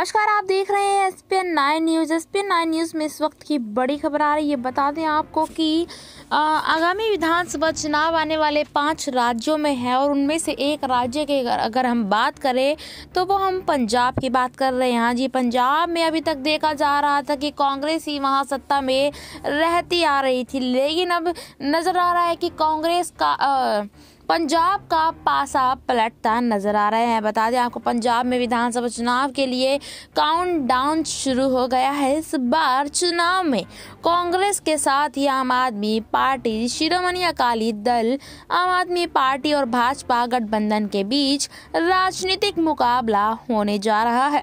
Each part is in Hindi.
नमस्कार आप देख रहे हैं S P N nine news S P N nine news में इस वक्त की बड़ी खबर आ रही है बता दें आपको कि आगामी विधानसभा चुनाव आने वाले पांच राज्यों में है और उनमें से एक राज्य के अगर हम बात करें तो वो हम पंजाब की बात कर रहे हैं हाँ जी पंजाब में अभी तक देखा जा रहा था कि कांग्रेस ही वहाँ सत्ता में रहती आ रही थी लेकिन अब नज़र आ रहा है कि कांग्रेस का आ, पंजाब का पासा पलटता नजर आ रहे हैं बता दें आपको पंजाब में विधानसभा चुनाव के लिए काउंटडाउन शुरू हो गया है इस बार चुनाव में कांग्रेस के साथ ही आम आदमी पार्टी शिरोमणि अकाली दल आम आदमी पार्टी और भाजपा गठबंधन के बीच राजनीतिक मुकाबला होने जा रहा है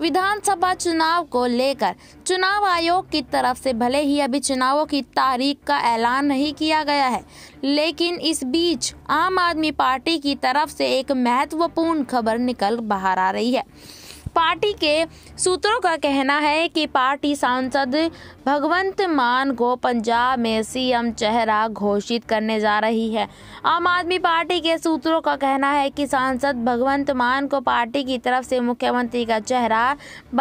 विधानसभा चुनाव को लेकर चुनाव आयोग की तरफ से भले ही अभी चुनावों की तारीख का ऐलान नहीं किया गया है लेकिन इस बीच आम आम आदमी पार्टी की तरफ से एक महत्वपूर्ण खबर निकल बाहर आ रही है पार्टी के सूत्रों का कहना है कि पार्टी सांसद भगवंत मान को पंजाब में सीएम चेहरा घोषित करने जा रही है आम आदमी पार्टी के सूत्रों का कहना है कि सांसद भगवंत मान को पार्टी की तरफ से मुख्यमंत्री का चेहरा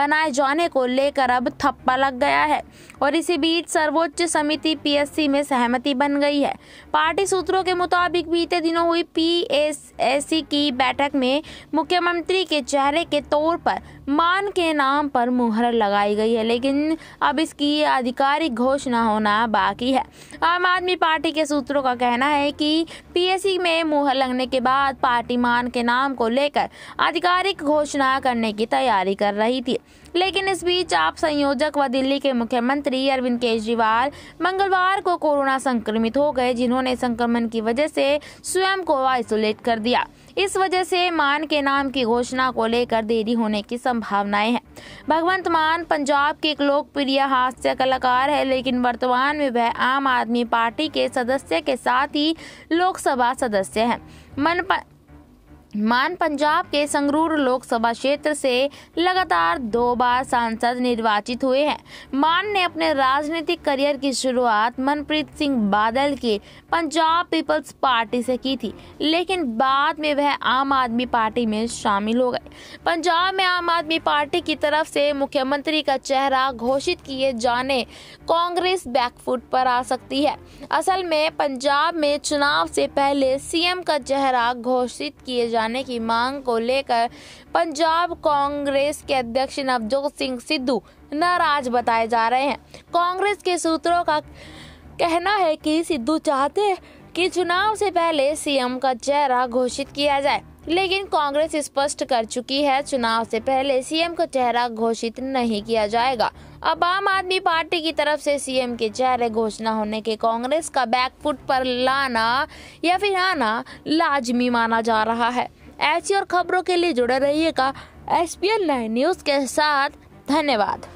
बनाए जाने को लेकर अब थप्पा लग गया है और इसी बीच सर्वोच्च समिति पीएससी में सहमति बन गई है पार्टी सूत्रों के मुताबिक बीते दिनों हुई एस ऐसी की बैठक में मुख्यमंत्री के चेहरे के तौर पर मान के नाम पर मुहर लगाई गई है लेकिन अब इसकी आधिकारिक घोषणा होना बाकी है आम आदमी पार्टी के सूत्रों का कहना है कि पीएसी में मुहर लगने के बाद पार्टी मान के नाम को लेकर आधिकारिक घोषणा करने की तैयारी कर रही थी लेकिन इस बीच आप संयोजक व दिल्ली के मुख्यमंत्री अरविंद केजरीवाल मंगलवार को कोरोना संक्रमित हो गए जिन्होंने संक्रमण की वजह से स्वयं को आइसोलेट कर दिया इस वजह से मान के नाम की घोषणा को लेकर देरी होने की संभावनाएं हैं भगवंत मान पंजाब के एक लोकप्रिय हास्य कलाकार है लेकिन वर्तमान में वह आम आदमी पार्टी के सदस्य के साथ ही लोकसभा सदस्य हैं मन मान पंजाब के संगरूर लोकसभा क्षेत्र से लगातार दो बार सांसद निर्वाचित हुए हैं मान ने अपने राजनीतिक करियर की शुरुआत मनप्रीत सिंह बादल के पंजाब पीपल्स पार्टी से की थी लेकिन बाद में वह आम आदमी पार्टी में शामिल हो गए पंजाब में आम आदमी पार्टी की तरफ से मुख्यमंत्री का चेहरा घोषित किए जाने कांग्रेस बैकफुट पर आ सकती है असल में पंजाब में चुनाव से पहले सीएम का चेहरा घोषित किए जाने लगाने की मांग को लेकर पंजाब कांग्रेस के अध्यक्ष नवजोत सिंह सिद्धू नाराज बताए जा रहे हैं कांग्रेस के सूत्रों का कहना है कि सिद्धू चाहते कि चुनाव से पहले सीएम का चेहरा घोषित किया जाए लेकिन कांग्रेस स्पष्ट कर चुकी है चुनाव से पहले सीएम का चेहरा घोषित नहीं किया जाएगा अब आम आदमी पार्टी की तरफ से सीएम के चेहरे घोषणा होने के कांग्रेस का बैकफुट पर लाना या फिर आना लाजमी माना जा रहा है ऐसी और खबरों के लिए जुड़े रहिएगा एस पी एन न्यूज़ के साथ धन्यवाद